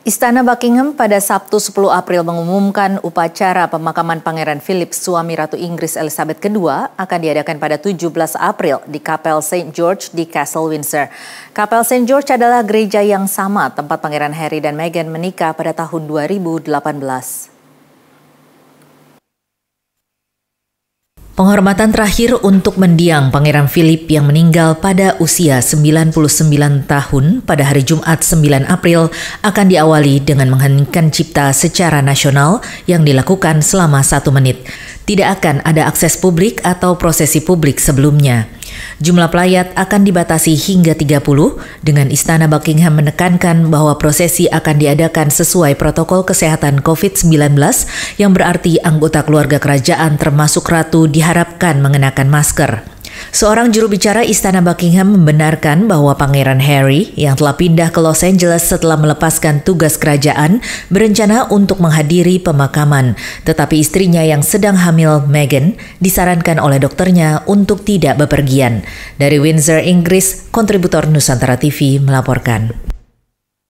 Istana Buckingham pada Sabtu 10 April mengumumkan upacara pemakaman Pangeran Philip suami Ratu Inggris Elizabeth II akan diadakan pada 17 April di Kapel St. George di Castle Windsor. Kapel St. George adalah gereja yang sama tempat Pangeran Harry dan Meghan menikah pada tahun 2018. Penghormatan terakhir untuk mendiang Pangeran Philip yang meninggal pada usia 99 tahun pada hari Jumat 9 April akan diawali dengan mengheningkan cipta secara nasional yang dilakukan selama satu menit. Tidak akan ada akses publik atau prosesi publik sebelumnya. Jumlah pelayat akan dibatasi hingga 30 dengan Istana Buckingham menekankan bahwa prosesi akan diadakan sesuai protokol kesehatan COVID-19 yang berarti anggota keluarga kerajaan termasuk ratu diharapkan mengenakan masker. Seorang juru bicara Istana Buckingham membenarkan bahwa Pangeran Harry yang telah pindah ke Los Angeles setelah melepaskan tugas kerajaan berencana untuk menghadiri pemakaman, tetapi istrinya yang sedang hamil Meghan disarankan oleh dokternya untuk tidak bepergian. Dari Windsor, Inggris, kontributor Nusantara TV melaporkan.